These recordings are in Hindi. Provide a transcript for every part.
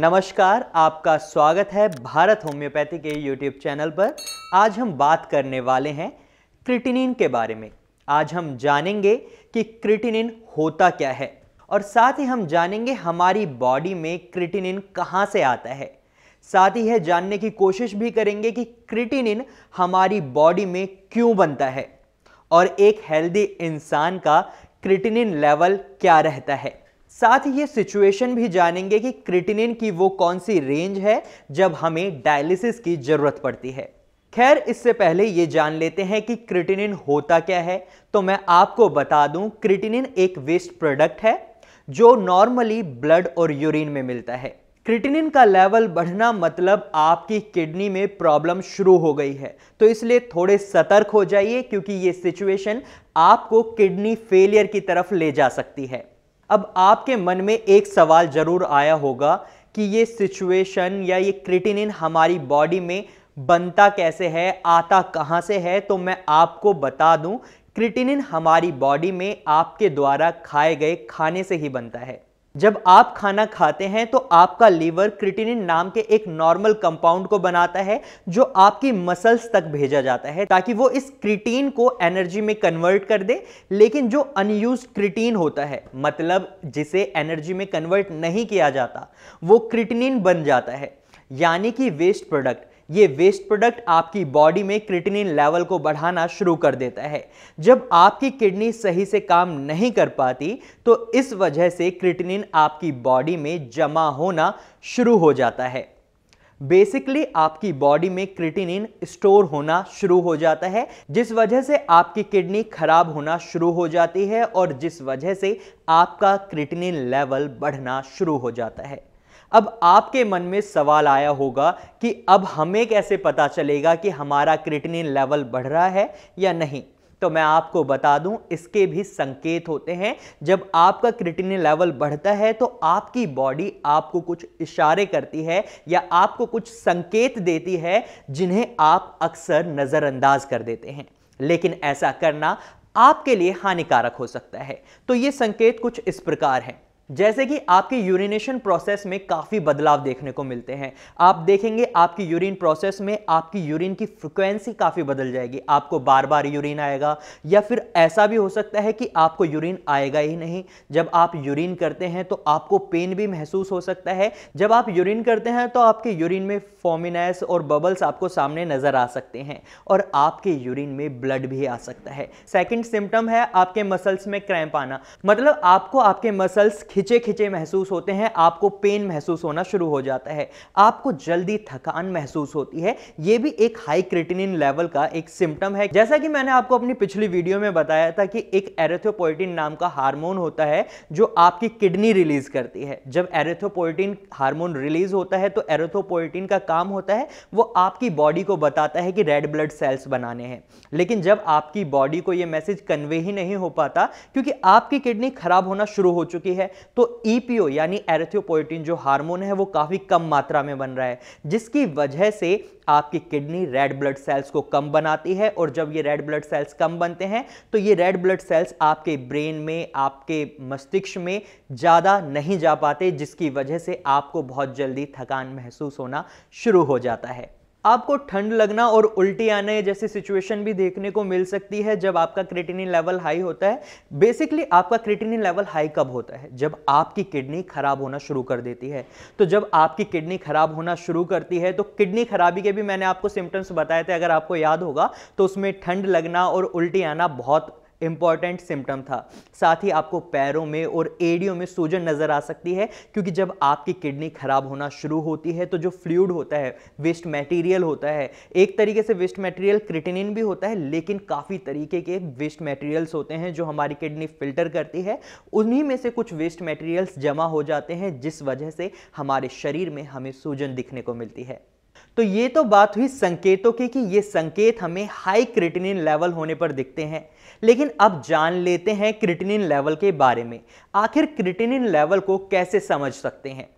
नमस्कार आपका स्वागत है भारत होम्योपैथी के यूट्यूब चैनल पर आज हम बात करने वाले हैं क्रिटिनिन के बारे में आज हम जानेंगे कि क्रिटिनिन होता क्या है और साथ ही हम जानेंगे हमारी बॉडी में क्रिटिनिन कहाँ से आता है साथ ही यह जानने की कोशिश भी करेंगे कि क्रिटिनिन हमारी बॉडी में क्यों बनता है और एक हेल्दी इंसान का क्रिटिनिन लेवल क्या रहता है साथ ही ये सिचुएशन भी जानेंगे कि क्रिटिनिन की वो कौन सी रेंज है जब हमें डायलिसिस की ज़रूरत पड़ती है खैर इससे पहले ये जान लेते हैं कि क्रिटिनिन होता क्या है तो मैं आपको बता दूं क्रिटिनिन एक वेस्ट प्रोडक्ट है जो नॉर्मली ब्लड और यूरिन में मिलता है क्रिटिनिन का लेवल बढ़ना मतलब आपकी किडनी में प्रॉब्लम शुरू हो गई है तो इसलिए थोड़े सतर्क हो जाइए क्योंकि ये सिचुएशन आपको किडनी फेलियर की तरफ ले जा सकती है अब आपके मन में एक सवाल जरूर आया होगा कि ये सिचुएशन या ये क्रिटिनिन हमारी बॉडी में बनता कैसे है आता कहाँ से है तो मैं आपको बता दूं क्रिटिनिन हमारी बॉडी में आपके द्वारा खाए गए खाने से ही बनता है जब आप खाना खाते हैं तो आपका लीवर क्रिटिनिन नाम के एक नॉर्मल कंपाउंड को बनाता है जो आपकी मसल्स तक भेजा जाता है ताकि वो इस क्रिटीन को एनर्जी में कन्वर्ट कर दे लेकिन जो अनयूज क्रिटीन होता है मतलब जिसे एनर्जी में कन्वर्ट नहीं किया जाता वो क्रिटिनिन बन जाता है यानी कि वेस्ट प्रोडक्ट ये वेस्ट प्रोडक्ट आपकी बॉडी में क्रिटिनिन लेवल को बढ़ाना शुरू कर देता है जब आपकी किडनी सही से काम नहीं कर पाती तो इस वजह से क्रिटिनिन आपकी बॉडी में जमा होना शुरू हो जाता है बेसिकली आपकी बॉडी में क्रिटिनिन स्टोर होना शुरू हो जाता है जिस वजह से आपकी किडनी खराब होना शुरू हो जाती है और जिस वजह से आपका क्रिटिनिन लेवल बढ़ना शुरू हो जाता है अब आपके मन में सवाल आया होगा कि अब हमें कैसे पता चलेगा कि हमारा क्रिटनिन लेवल बढ़ रहा है या नहीं तो मैं आपको बता दूं इसके भी संकेत होते हैं जब आपका क्रिटिनिन लेवल बढ़ता है तो आपकी बॉडी आपको कुछ इशारे करती है या आपको कुछ संकेत देती है जिन्हें आप अक्सर नज़रअंदाज कर देते हैं लेकिन ऐसा करना आपके लिए हानिकारक हो सकता है तो ये संकेत कुछ इस प्रकार हैं जैसे कि आपके यूरिनेशन प्रोसेस में काफ़ी बदलाव देखने को मिलते हैं आप देखेंगे आपकी यूरिन प्रोसेस में आपकी यूरिन की फ्रिक्वेंसी काफ़ी बदल जाएगी आपको बार बार यूरिन आएगा या फिर ऐसा भी हो सकता है कि आपको यूरिन आएगा ही नहीं जब आप यूरिन करते हैं तो आपको पेन भी महसूस हो सकता है जब आप यूरिन करते हैं तो आपके यूरिन में फॉमिनाइस और बबल्स आपको सामने नज़र आ सकते हैं और आपके यूरिन में ब्लड भी आ सकता है सेकेंड सिम्टम है आपके मसल्स में क्रैम्प आना मतलब आपको आपके मसल्स खिंचे खिंचे महसूस होते हैं आपको पेन महसूस होना शुरू हो जाता है आपको जल्दी थकान महसूस होती है ये भी एक हाई क्रिटिनिन लेवल का एक सिम्टम है जैसा कि मैंने आपको अपनी पिछली वीडियो में बताया था कि एक एरेथोपोइटिन नाम का हार्मोन होता है जो आपकी किडनी रिलीज करती है जब एरेथोपोइटिन हार्मोन रिलीज होता है तो एरेथोपोइटिन का काम होता है वो आपकी बॉडी को बताता है कि रेड ब्लड सेल्स बनाने हैं लेकिन जब आपकी बॉडी को ये मैसेज कन्वे ही नहीं हो पाता क्योंकि आपकी किडनी खराब होना शुरू हो चुकी है तो ईपीओ e यानी एरेथियोपोइटिन जो हार्मोन है वो काफ़ी कम मात्रा में बन रहा है जिसकी वजह से आपकी किडनी रेड ब्लड सेल्स को कम बनाती है और जब ये रेड ब्लड सेल्स कम बनते हैं तो ये रेड ब्लड सेल्स आपके ब्रेन में आपके मस्तिष्क में ज़्यादा नहीं जा पाते जिसकी वजह से आपको बहुत जल्दी थकान महसूस होना शुरू हो जाता है आपको ठंड लगना और उल्टी आने जैसी सिचुएशन भी देखने को मिल सकती है जब आपका क्रिटिनिन लेवल हाई होता है बेसिकली आपका क्रिटिनिन लेवल हाई कब होता है जब आपकी किडनी खराब होना शुरू कर देती है तो जब आपकी किडनी खराब होना शुरू करती है तो किडनी खराबी के भी मैंने आपको सिम्टम्स बताए थे अगर आपको याद होगा तो उसमें ठंड लगना और उल्टी आना बहुत इम्पॉर्टेंट सिम्टम था साथ ही आपको पैरों में और एडियो में सूजन नज़र आ सकती है क्योंकि जब आपकी किडनी खराब होना शुरू होती है तो जो फ्लूड होता है वेस्ट मटेरियल होता है एक तरीके से वेस्ट मटेरियल क्रिटिनिन भी होता है लेकिन काफ़ी तरीके के वेस्ट मटेरियल्स होते हैं जो हमारी किडनी फिल्टर करती है उन्हीं में से कुछ वेस्ट मटेरियल्स जमा हो जाते हैं जिस वजह से हमारे शरीर में हमें सूजन दिखने को मिलती है तो ये तो बात हुई संकेतों की कि ये संकेत हमें हाई क्रिटिनिन लेवल होने पर दिखते हैं लेकिन अब जान लेते हैं क्रिटिनिन लेवल के बारे में आखिर क्रिटिनिन लेवल को कैसे समझ सकते हैं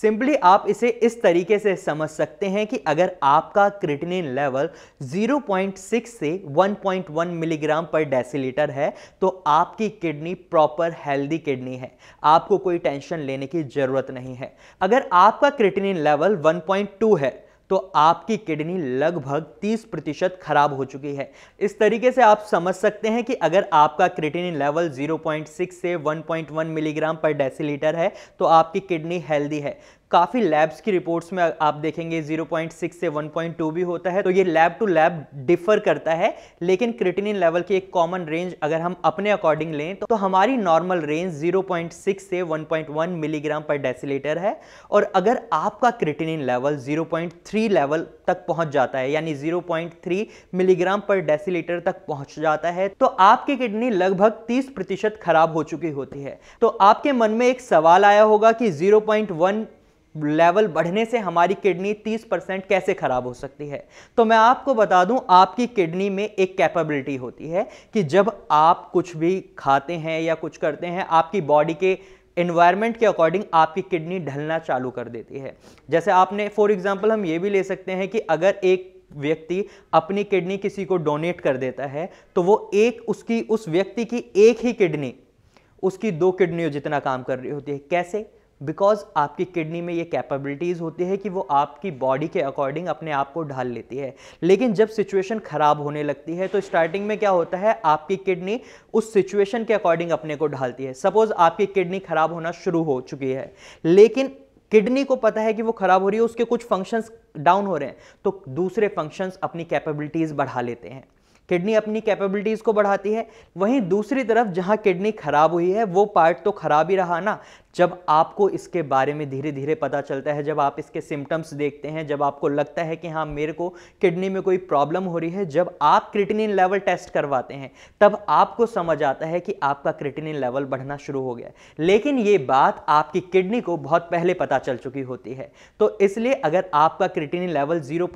सिंपली आप इसे इस तरीके से समझ सकते हैं कि अगर आपका क्रिटिनिन लेवल 0.6 से 1.1 मिलीग्राम पर डेसीलीटर है तो आपकी किडनी प्रॉपर हेल्दी किडनी है आपको कोई टेंशन लेने की ज़रूरत नहीं है अगर आपका क्रिटिनिन लेवल 1.2 है तो आपकी किडनी लगभग 30 प्रतिशत खराब हो चुकी है इस तरीके से आप समझ सकते हैं कि अगर आपका क्रिटिनिन लेवल 0.6 से 1.1 मिलीग्राम पर डेसीलीटर है तो आपकी किडनी हेल्दी है काफ़ी लैब्स की रिपोर्ट्स में आप देखेंगे 0.6 से 1.2 भी होता है तो ये लैब टू लैब डिफर करता है लेकिन क्रिटिनिन लेवल की एक कॉमन रेंज अगर हम अपने अकॉर्डिंग लें तो, तो हमारी नॉर्मल रेंज 0.6 से 1.1 मिलीग्राम पर डेसीलीटर है और अगर आपका क्रिटिनिन लेवल 0.3 लेवल तक पहुंच जाता है यानी 0.3 मिलीग्राम पर डेसीलीटर तक पहुंच जाता है तो आपकी किडनी लगभग 30 प्रतिशत खराब हो चुकी होती है तो आपके मन में एक सवाल आया होगा कि 0.1 लेवल बढ़ने से हमारी किडनी 30 परसेंट कैसे खराब हो सकती है तो मैं आपको बता दूं आपकी किडनी में एक कैपेबिलिटी होती है कि जब आप कुछ भी खाते हैं या कुछ करते हैं आपकी बॉडी के इन्वायरमेंट के अकॉर्डिंग आपकी किडनी ढलना चालू कर देती है जैसे आपने फॉर एग्जाम्पल हम ये भी ले सकते हैं कि अगर एक व्यक्ति अपनी किडनी किसी को डोनेट कर देता है तो वो एक उसकी उस व्यक्ति की एक ही किडनी उसकी दो किडनियों जितना काम कर रही होती है कैसे बिकॉज आपकी किडनी में ये कैपेबिलिटीज़ होती है कि वो आपकी बॉडी के अकॉर्डिंग अपने आप को ढाल लेती है लेकिन जब सिचुएशन ख़राब होने लगती है तो स्टार्टिंग में क्या होता है आपकी किडनी उस सिचुएशन के अकॉर्डिंग अपने को ढालती है सपोज़ आपकी किडनी ख़राब होना शुरू हो चुकी है लेकिन किडनी को पता है कि वो ख़राब हो रही है उसके कुछ फंक्शंस डाउन हो रहे हैं तो दूसरे फंक्शंस अपनी कैपेबिलिटीज़ बढ़ा लेते हैं किडनी अपनी कैपेबिलिटीज़ को बढ़ाती है वहीं दूसरी तरफ जहाँ किडनी खराब हुई है वो पार्ट तो खराब ही रहा ना जब आपको इसके बारे में धीरे धीरे पता चलता है जब आप इसके सिम्टम्स देखते हैं जब आपको लगता है कि हाँ मेरे को किडनी में कोई प्रॉब्लम हो रही है जब आप क्रिटिनिन लेवल टेस्ट करवाते हैं तब आपको समझ आता है कि आपका क्रिटिनिन लेवल बढ़ना शुरू हो गया लेकिन ये बात आपकी किडनी को बहुत पहले पता चल चुकी होती है तो इसलिए अगर आपका क्रिटिनिन लेवल ज़ीरो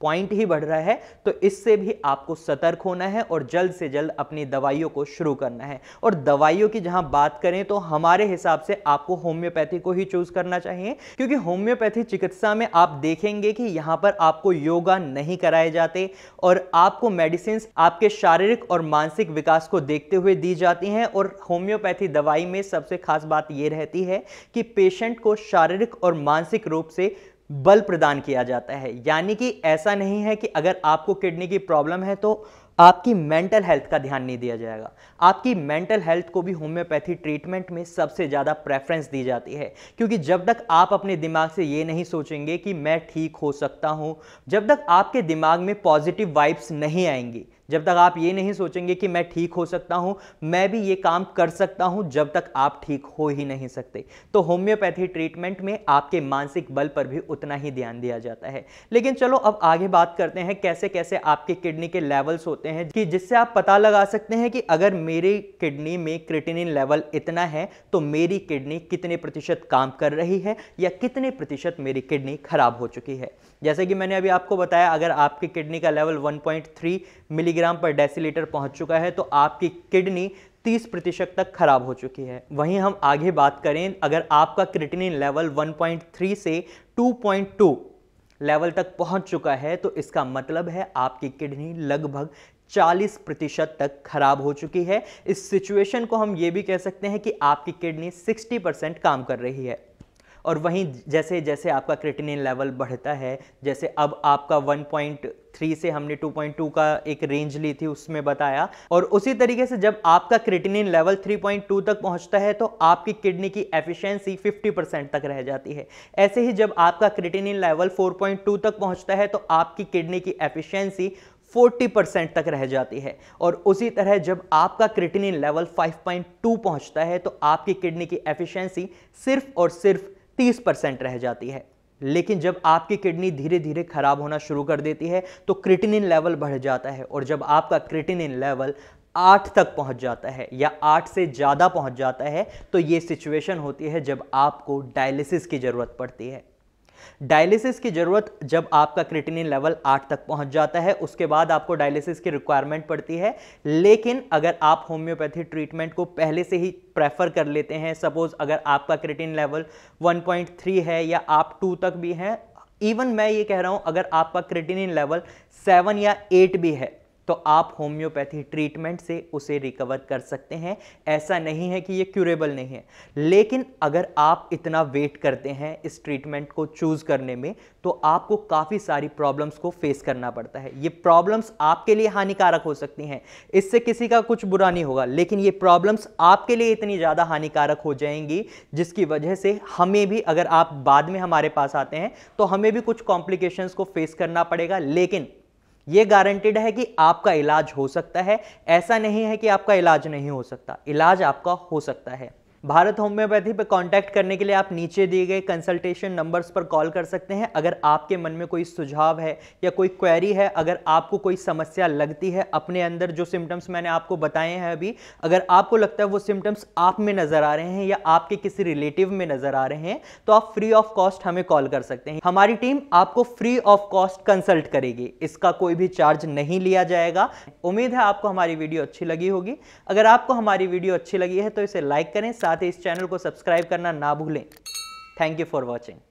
पॉइंट ही बढ़ रहा है तो इससे भी आपको सतर्क होना है और जल्द से जल्द अपनी दवाइयों को शुरू करना है और दवाइयों की जहां बात करें तो हमारे हिसाब से आपको होम्योपैथी को ही चूज करना चाहिए क्योंकि होम्योपैथी चिकित्सा में आप देखेंगे कि यहां पर आपको योगा नहीं कराए जाते और आपको मेडिसिन आपके शारीरिक और मानसिक विकास को देखते हुए दी जाती हैं और होम्योपैथी दवाई में सबसे खास बात यह रहती है कि पेशेंट को शारीरिक और मानसिक रूप से बल प्रदान किया जाता है यानी कि ऐसा नहीं है कि अगर आपको किडनी की प्रॉब्लम है तो आपकी मेंटल हेल्थ का ध्यान नहीं दिया जाएगा आपकी मेंटल हेल्थ को भी होम्योपैथी ट्रीटमेंट में सबसे ज़्यादा प्रेफरेंस दी जाती है क्योंकि जब तक आप अपने दिमाग से ये नहीं सोचेंगे कि मैं ठीक हो सकता हूँ जब तक आपके दिमाग में पॉजिटिव वाइब्स नहीं आएंगी जब तक आप ये नहीं सोचेंगे कि मैं ठीक हो सकता हूँ मैं भी ये काम कर सकता हूँ जब तक आप ठीक हो ही नहीं सकते तो होम्योपैथी ट्रीटमेंट में आपके मानसिक बल पर भी उतना ही ध्यान दिया जाता है लेकिन चलो अब आगे बात करते हैं कैसे कैसे आपके किडनी के लेवल्स होते हैं कि जिससे आप पता लगा सकते हैं कि अगर मेरी किडनी में क्रिटिनिन लेवल इतना है तो मेरी किडनी कितने प्रतिशत काम कर रही है या कितने प्रतिशत मेरी किडनी खराब हो चुकी है जैसे कि मैंने अभी आपको बताया अगर आपकी किडनी का level one milli milligram per decilitre पहुंच चुका है तो आपकी किडनी 30 प्रतिशत तक खराब हो चुकी है वहीं हम आगे बात करें अगर आपका क्रिटिनिन लेवल 1.3 से 2.2 लेवल तक पहुंच चुका है तो इसका मतलब है आपकी किडनी लगभग 40 प्रतिशत तक खराब हो चुकी है इस सिचुएशन को हम ये भी कह सकते हैं कि आपकी किडनी 60 परसेंट काम कर रही है और वहीं जैसे जैसे आपका क्रिटिनिन लेवल बढ़ता है जैसे अब आपका 1.3 से हमने 2.2 का एक रेंज ली थी उसमें बताया और उसी तरीके से जब आपका क्रिटिनिन लेवल 3.2 तक पहुंचता है तो आपकी किडनी की एफिशिएंसी 50% तक रह जाती है ऐसे ही जब आपका क्रिटिनिन लेवल 4.2 तक पहुंचता है तो आपकी किडनी की एफिशियंसी 40 परसेंट तक रह जाती है और उसी तरह जब आपका क्रिटिनिन लेवल 5.2 पहुंचता है तो आपकी किडनी की एफिशिएंसी सिर्फ और सिर्फ 30 परसेंट रह जाती है लेकिन जब आपकी किडनी धीरे धीरे खराब होना शुरू कर देती है तो क्रिटिनिन लेवल बढ़ जाता है और जब आपका क्रिटिनिन लेवल आठ तक पहुंच जाता है या आठ से ज़्यादा पहुंच जाता है तो ये सिचुएशन होती है जब आपको डायलिसिस की ज़रूरत पड़ती है डायलिसिस की ज़रूरत जब आपका क्रिटिनिन लेवल आठ तक पहुंच जाता है उसके बाद आपको डायलिसिस की रिक्वायरमेंट पड़ती है लेकिन अगर आप होम्योपैथी ट्रीटमेंट को पहले से ही प्रेफर कर लेते हैं सपोज़ अगर आपका क्रिटिन लेवल 1.3 है या आप 2 तक भी हैं इवन मैं ये कह रहा हूँ अगर आपका क्रिटिनिन लेवल 7 या 8 भी है तो आप होम्योपैथी ट्रीटमेंट से उसे रिकवर कर सकते हैं ऐसा नहीं है कि ये क्यूरेबल नहीं है लेकिन अगर आप इतना वेट करते हैं इस ट्रीटमेंट को चूज़ करने में तो आपको काफ़ी सारी प्रॉब्लम्स को फेस करना पड़ता है ये प्रॉब्लम्स आपके लिए हानिकारक हो सकती हैं इससे किसी का कुछ बुरा नहीं होगा लेकिन ये प्रॉब्लम्स आपके लिए इतनी ज़्यादा हानिकारक हो जाएंगी जिसकी वजह से हमें भी अगर आप बाद में हमारे पास आते हैं तो हमें भी कुछ कॉम्प्लिकेशंस को फेस करना पड़ेगा लेकिन ये गारंटेड है कि आपका इलाज हो सकता है ऐसा नहीं है कि आपका इलाज नहीं हो सकता इलाज आपका हो सकता है भारत होम्योपैथी पर कांटेक्ट करने के लिए आप नीचे दिए गए कंसल्टेशन नंबर्स पर कॉल कर सकते हैं अगर आपके मन में कोई सुझाव है या कोई क्वेरी है अगर आपको कोई समस्या लगती है अपने अंदर जो सिम्टम्स मैंने आपको बताए हैं अभी अगर आपको लगता है वो सिम्टम्स आप में नज़र आ रहे हैं या आपके किसी रिलेटिव में नज़र आ रहे हैं तो आप फ्री ऑफ कॉस्ट हमें कॉल कर सकते हैं हमारी टीम आपको फ्री ऑफ कॉस्ट कंसल्ट करेगी इसका कोई भी चार्ज नहीं लिया जाएगा उम्मीद है आपको हमारी वीडियो अच्छी लगी होगी अगर आपको हमारी वीडियो अच्छी लगी है तो इसे लाइक करें साथ साथ ही इस चैनल को सब्सक्राइब करना ना भूलें थैंक यू फॉर वॉचिंग